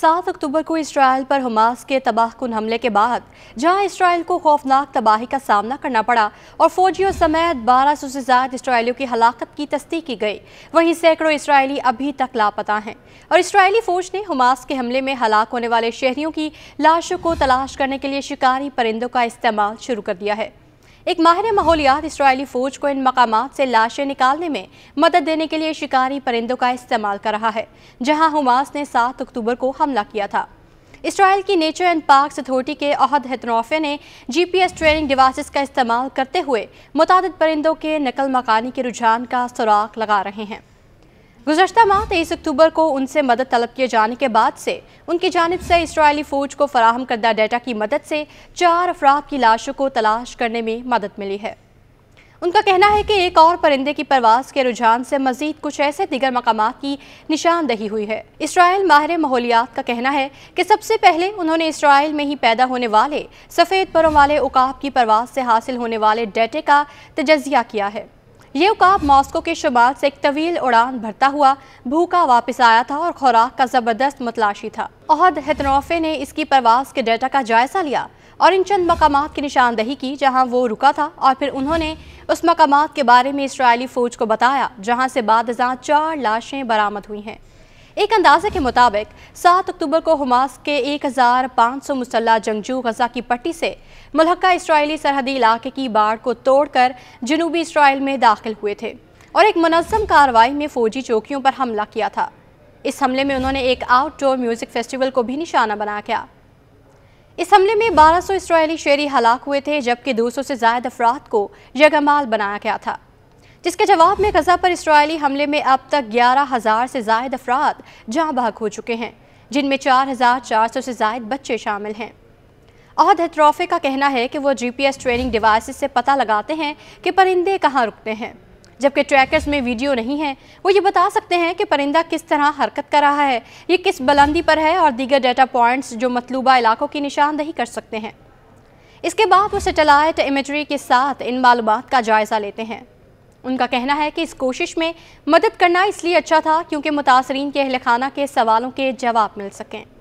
सात अक्टूबर को इसराइल पर हमास के तबाहकुन हमले के बाद जहां इसराइल को खौफनाक तबाही का सामना करना पड़ा और फौजियों समेत बारह सौ से ज्यादा इसराइलियों की हलाकत की तस्दीक की गई वहीं सैकड़ों इसराइली अभी तक लापता हैं और इसराइली फौज ने हमास के हमले में हलाक होने वाले शहरियों की लाशों को तलाश करने के लिए शिकारी परिंदों का इस्तेमाल शुरू कर दिया है एक माहिर माहौलियात इसराइली फौज को इन मकाम से लाशें निकालने में मदद देने के लिए शिकारी परिंदों का इस्तेमाल कर रहा है जहां हमास ने सात अक्टूबर को हमला किया था इसराइल की नेचर एंड पार्क अथॉरिटी के अहद हतनौफे ने जीपीएस ट्रेनिंग डिवाइस का इस्तेमाल करते हुए मुतद परिंदों के नकल मकानी के रुझान का सुराग लगा रहे हैं गुजशत माह तेईस अक्टूबर को उनसे मदद तलब किए जाने के बाद से उनकी जानब से इसराइली फ़ौज को फराहम करदा डेटा की मदद से चार अफराद की लाशों को तलाश करने में मदद मिली है उनका कहना है कि एक और परिंदे की परवास के रुझान से मजीद कुछ ऐसे दिगर मकाम की निशानदही हुई है इसराइल माहिर माहौलियात का कहना है कि सबसे पहले उन्होंने इसराइल में ही पैदा होने वाले सफ़ेद परों वाले उकाब की परवास से हासिल होने वाले डेटे का तजिया किया है ये उकाब मॉस्को के शुमाल से एक तवील उड़ान भरता हुआ भूखा वापस आया था और खुराक का ज़बरदस्त मतलाशी था अहद हतनौफे ने इसकी परवास के डेटा का जायजा लिया और इन चंद मकाम की निशानदही की जहाँ वो रुका था और फिर उन्होंने उस मकाम के बारे में इसराइली फ़ौज को बताया जहाँ से बाद चार लाशें बरामद हुई हैं एक अंदाजे के मुताबिक सात अक्टूबर को हमास के एक हज़ार पाँच सौ मुसल्ह जंगजू गजा की पट्टी से मुलहका इसराइली सरहदी इलाके की बाढ़ को तोड़कर जनूबी इसराइल में दाखिल हुए थे और एक मनजम कार्रवाई में फ़ौजी चौकियों पर हमला किया था इस हमले में उन्होंने एक आउटडोर म्यूज़िक फेस्टिवल को भी निशाना बनाया गया इस हमले में 1200 इसराइली शहरी हलाक हुए थे जबकि 200 से ज्यादा अफराद को यगमाल बनाया गया था जिसके जवाब में गजा पर इसराइली हमले में अब तक ग्यारह हज़ार से जायद अफराद जहाँ बहक हो चुके हैं जिनमें चार हज़ार चार सौ से जायद बच्चे शामिल हैं अहद हतरॉफे का कहना है कि वो जीपीएस ट्रेनिंग डिवाइस से पता लगाते हैं कि परिंदे कहाँ रुकते हैं जबकि ट्रैकर्स में वीडियो नहीं है वो ये बता सकते हैं कि परिंदा किस तरह हरकत कर रहा है ये किस बुलंदी पर है और दीगर डाटा पॉइंट्स जो मतलूबा इलाकों की निशानदही कर सकते हैं इसके बाद वो सेटेलाइट इमेजरी के साथ इन मालूम का जायज़ा लेते हैं उनका कहना है कि इस कोशिश में मदद करना इसलिए अच्छा था क्योंकि मुतासरीन के अहल खाना के सवालों के जवाब मिल सकें